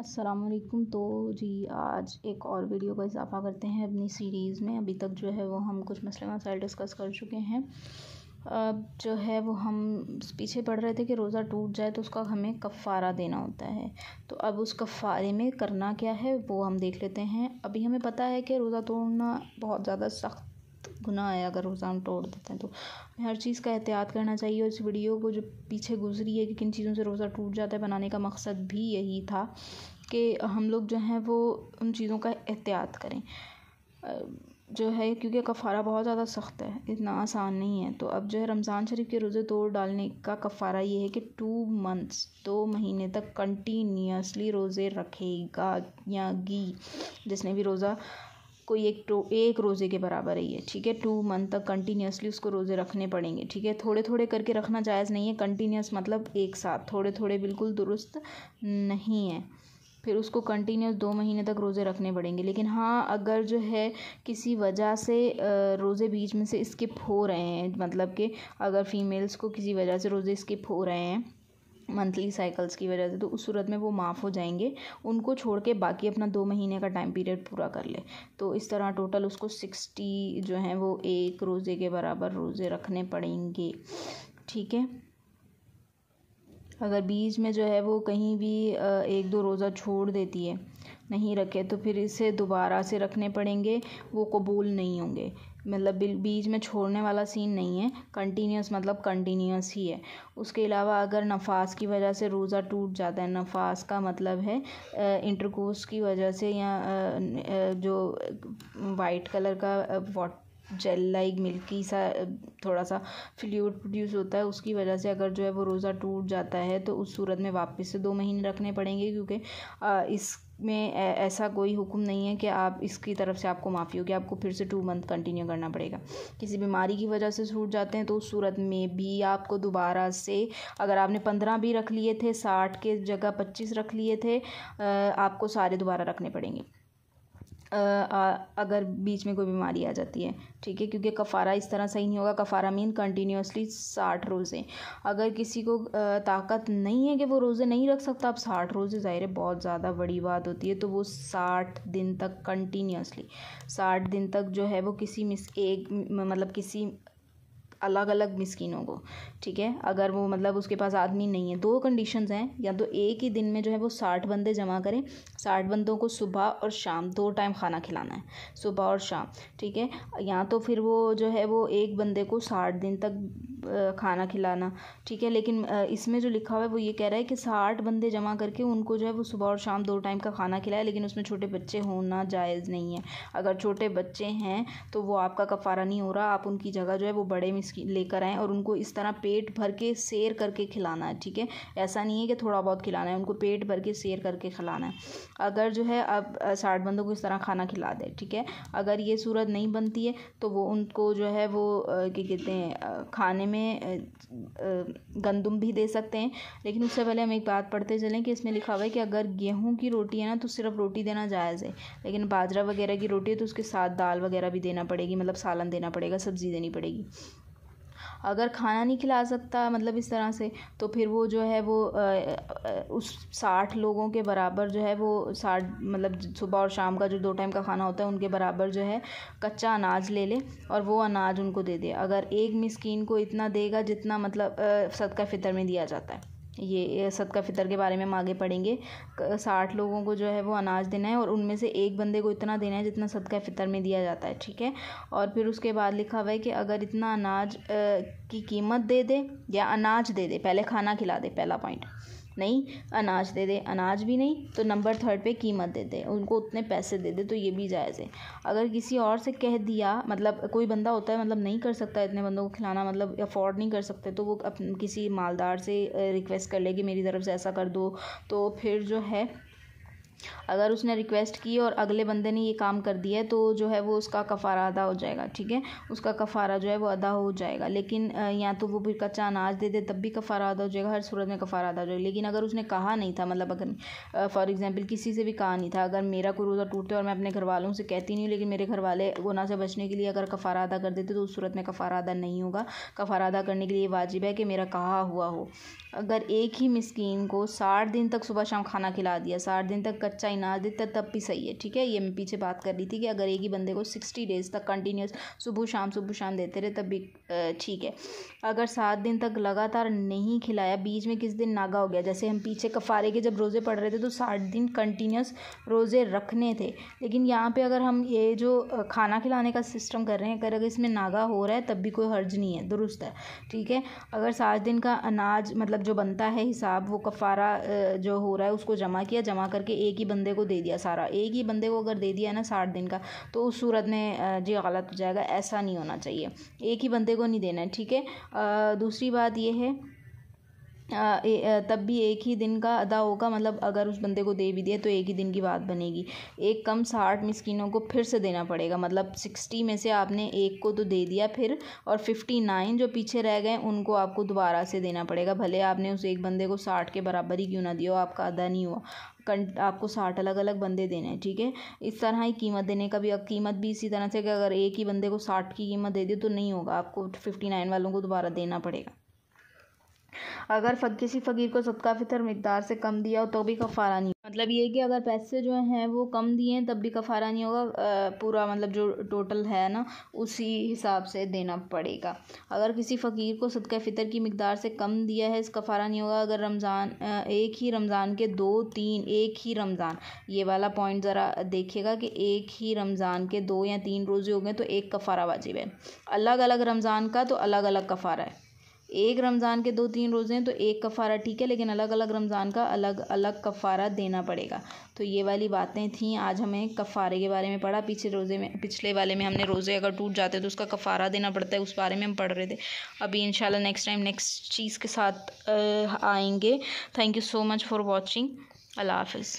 असलकुम तो जी आज एक और वीडियो का इजाफ़ा करते हैं अपनी सीरीज़ में अभी तक जो है वो हम कुछ मसले मसाइल डिस्कस कर चुके हैं अब जो है वो हम पीछे पढ़ रहे थे कि रोज़ा टूट जाए तो उसका हमें कफ़ारा देना होता है तो अब उस कफ़ारे में करना क्या है वो हम देख लेते हैं अभी हमें पता है कि रोज़ा तोड़ना बहुत ज़्यादा सख्त गुनाह है अगर रोज़ा हम तोड़ देते हैं तो हमें हर चीज़ का एहतियात करना चाहिए और इस वीडियो को जो पीछे गुजरी है कि किन चीज़ों से रोज़ा टूट जाता है बनाने का मकसद भी यही था कि हम लोग जो हैं वो उन चीज़ों का एहतियात करें जो है क्योंकि कफ़ारा बहुत ज़्यादा सख्त है इतना आसान नहीं है तो अब जो है रमज़ान शरीफ के रोज़े तोड़ डालने का कफ़ारा ये है कि टू मंथ्स दो महीने तक कंटिन्यूसली रोज़े रखेगा या घी जिसने भी रोज़ा कोई एक टो एक रोज़े के बराबर ही है ठीक है टू मंथ तक कंटिन्यूसली उसको रोज़े रखने पड़ेंगे ठीक है थोड़े थोड़े करके रखना जायज़ नहीं है कंटिन्यूस मतलब एक साथ थोड़े थोड़े बिल्कुल दुरुस्त नहीं है फिर उसको कंटिन्यूस दो महीने तक रोज़े रखने पड़ेंगे लेकिन हाँ अगर जो है किसी वजह से रोज़े बीच में से स्किप हो रहे हैं मतलब कि अगर फीमेल्स को किसी वजह से रोज़े स्किप हो रहे हैं मंथली साइकल्स की वजह से तो उस सूरत में वो माफ़ हो जाएंगे उनको छोड़ के बाकी अपना दो महीने का टाइम पीरियड पूरा कर ले तो इस तरह टोटल उसको सिक्सटी जो है वो एक रोज़े के बराबर रोज़े रखने पड़ेंगे ठीक है अगर बीच में जो है वो कहीं भी एक दो रोज़ा छोड़ देती है नहीं रखे तो फिर इसे दोबारा से रखने पड़ेंगे वो कबूल नहीं होंगे मतलब बीच में छोड़ने वाला सीन नहीं है कंटिन्यूस मतलब कंटिन्यूस ही है उसके अलावा अगर नफास की वजह से रोज़ा टूट जाता है नफास का मतलब है इंटरकोर्स की वजह से या जो वाइट कलर का जेल लाइक मिल्की सा थोड़ा सा फ्लूड प्रोड्यूस होता है उसकी वजह से अगर जो है वो रोज़ा टूट जाता है तो उस सूरत में वापस से दो महीने रखने पड़ेंगे क्योंकि इसमें ऐसा कोई हुक्म नहीं है कि आप इसकी तरफ से आपको माफ़ी होगी आपको फिर से टू मंथ कंटिन्यू करना पड़ेगा किसी बीमारी की वजह से छूट जाते हैं तो उस सूरत में भी आपको दोबारा से अगर आपने पंद्रह भी रख लिए थे साठ के जगह पच्चीस रख लिए थे आपको सारे दोबारा रखने पड़ेंगे अगर बीच में कोई बीमारी आ जाती है ठीक है क्योंकि कफ़ारा इस तरह सही नहीं होगा कफ़ारा मीन कंटिन्यूसली साठ रोज़े अगर किसी को ताकत नहीं है कि वो रोज़े नहीं रख सकता अब साठ रोज़े ज़ाहिर है बहुत ज़्यादा बड़ी बात होती है तो वो साठ दिन तक कंटिन्यूसली साठ दिन तक जो है वो किसी मिस एक मतलब किसी अलग अलग मिसकिनों को ठीक है अगर वो मतलब उसके पास आदमी नहीं है दो कंडीशन हैं या तो एक ही दिन में जो है वो साठ बंदे जमा करें साठ बंदों को सुबह और शाम दो टाइम खाना खिलाना है सुबह और शाम ठीक है या तो फिर वो जो है वो एक बंदे को साठ दिन तक खाना खिलाना ठीक है लेकिन इसमें जो लिखा हुआ है वो ये कह रहा है कि साठ बंदे जमा करके उनको जो है वो सुबह और शाम दो टाइम का खाना खिलाए लेकिन उसमें छोटे बच्चे होना जायज़ नहीं है अगर छोटे बच्चे हैं तो वो आपका कफ़ारा नहीं हो रहा आप उनकी जगह जो है वो बड़े में लेकर आएँ और उनको इस तरह पेट भर के सेर करके खिलाना है ठीक है ऐसा नहीं है कि थोड़ा बहुत खिलाना है उनको पेट भर के सेर करके खिलाना है अगर जो है आप साठ बंदों को इस तरह खाना खिला दें ठीक है अगर ये सूरत नहीं बनती है तो वो उनको जो है वो क्या कहते हैं खाने में गंदम भी दे सकते हैं लेकिन उससे पहले हम एक बात पढ़ते चलें कि इसमें लिखा हुआ है कि अगर गेहूँ की रोटी है ना तो सिर्फ रोटी देना जायज़ है लेकिन बाजरा वगैरह की रोटी है तो उसके साथ दाल वगैरह भी देना पड़ेगी मतलब सालन देना पड़ेगा सब्ज़ी देनी पड़ेगी अगर खाना नहीं खिला सकता मतलब इस तरह से तो फिर वो जो है वो उस साठ लोगों के बराबर जो है वो साठ मतलब सुबह और शाम का जो दो टाइम का खाना होता है उनके बराबर जो है कच्चा अनाज ले ले और वो अनाज उनको दे दे अगर एक मिसकिन को इतना देगा जितना मतलब सदका फितर में दिया जाता है ये सदका फ़ितर के बारे में हम आगे पढ़ेंगे साठ लोगों को जो है वो अनाज देना है और उनमें से एक बंदे को इतना देना है जितना सदका फ़ितर में दिया जाता है ठीक है और फिर उसके बाद लिखा हुआ है कि अगर इतना अनाज की कीमत दे दे या अनाज दे दे पहले खाना खिला दे पहला पॉइंट नहीं अनाज दे दे अनाज भी नहीं तो नंबर थर्ड पे कीमत दे दे उनको उतने पैसे दे दे तो ये भी जायज़ है अगर किसी और से कह दिया मतलब कोई बंदा होता है मतलब नहीं कर सकता इतने बंदों को खिलाना मतलब अफोर्ड नहीं कर सकते तो वो किसी मालदार से रिक्वेस्ट कर ले कि मेरी तरफ से ऐसा कर दो तो फिर जो है अगर उसने रिक्वेस्ट की और अगले बंदे ने ये काम कर दिया तो जो है वो उसका कफ़ारा अदा हो जाएगा ठीक है उसका कफ़ारा जो है वो अदा हो जाएगा लेकिन या तो वो फिर कच्चा अनाज दे दे तब भी कफ़ारा अदा हो जाएगा हर सूरत में कफ़ारा अदा हो जाएगा लेकिन अगर उसने कहा नहीं था मतलब अगर फॉर एग्ज़ाम्पल किसी से भी कहा नहीं था अगर मेरा कोई रोज़ा टूटता और मैं अपने घर वालों से कहती नहीं हूँ लेकिन मेरे घर वाले गुना से बचने के लिए अगर कफ़ारा अदा कर देते तो उस सूरत में कफ़ारा अदा नहीं होगा कफ़ारा अदा करने के लिए वाजिब है कि मेरा कहा हुआ हो अगर एक ही मिसकीन को साठ दिन तक सुबह शाम खाना खिला दिया साठ दिन तक बच्चा ही ना देता तब भी सही है ठीक है ये मैं पीछे बात कर रही थी कि अगर एक ही बंदे को सिक्सटी डेज़ तक कंटिन्यूस सुबह शाम सुबह शाम देते रहे तब भी ठीक है अगर सात दिन तक लगातार नहीं खिलाया बीच में किस दिन नागा हो गया जैसे हम पीछे कफारे के जब रोज़े पड़ रहे थे तो साठ दिन कंटिन्यूस रोज़े रखने थे लेकिन यहाँ पर अगर हम ये जो खाना खिलाने का सिस्टम कर रहे हैं अगर अगर इसमें नागा हो रहा है तब भी कोई हर्ज नहीं है दुरुस्त है ठीक है अगर सात दिन का अनाज मतलब जो बनता है हिसाब वो कफारा जो हो रहा है उसको जमा किया जमा करके एक ही बंदे को दे दिया सारा एक ही बंदे को अगर दे दिया ना साठ दिन का तो उस सूरत में जी गलत हो जाएगा ऐसा नहीं होना चाहिए एक ही बंदे को नहीं देना है ठीक है दूसरी बात यह है तब भी एक ही दिन का अदा होगा मतलब अगर उस बंदे को दे भी दिया तो एक ही दिन की बात बनेगी एक कम साठ मिसकिनों को फिर से देना पड़ेगा मतलब सिक्सटी में से आपने एक को तो दे दिया फिर और फिफ्टी नाइन जो पीछे रह गए उनको आपको दोबारा से देना पड़ेगा भले आपने उस एक बंदे को साठ के बराबर ही क्यों ना दिया आपका अदा नहीं हुआ आपको साठ अलग अलग बंदे देने हैं ठीक है इस तरह ही कीमत देने का भी अब कीमत भी इसी तरह से कि अगर एक ही बंदे को साठ की कीमत दे दी तो नहीं होगा आपको फिफ्टी नाइन वालों को दोबारा देना पड़ेगा अगर किसी फ़कीर को सदका फितर मकदार से कम दिया हो तो भी कफ़ारा नहीं मतलब ये कि अगर पैसे जो हैं वो कम दिए तब भी कफ़ारा नहीं होगा पूरा मतलब जो टोटल है ना उसी हिसाब से देना पड़ेगा अगर किसी फ़कीर को सदका फ़ितर की मकदार से कम दिया है इस कफ़ारा नहीं होगा अगर रमज़ान एक ही रमज़ान के दो तीन एक ही रमज़ान ये वाला पॉइंट ज़रा देखिएगा कि एक ही रमज़ान के दो या तीन रोज़े हो गए तो एक कफ़ारा वाजिब है अलग अलग रमज़ान का तो अलग अलग कफ़ारा है एक रमज़ान के दो तीन रोज़े हैं तो एक कफ़ारा ठीक है लेकिन अलग अलग रमज़ान का अलग अलग कफ़ारा देना पड़ेगा तो ये वाली बातें थी आज हमें कफ़ारे के बारे में पढ़ा पीछे रोज़े में पिछले वाले में हमने रोज़े अगर टूट जाते हैं तो उसका कफ़ारा देना पड़ता है उस बारे में हम पढ़ रहे थे अभी इन नेक्स्ट टाइम नेक्स्ट चीज़ के साथ आएंगे thank you so much for watching Allah हाफिज़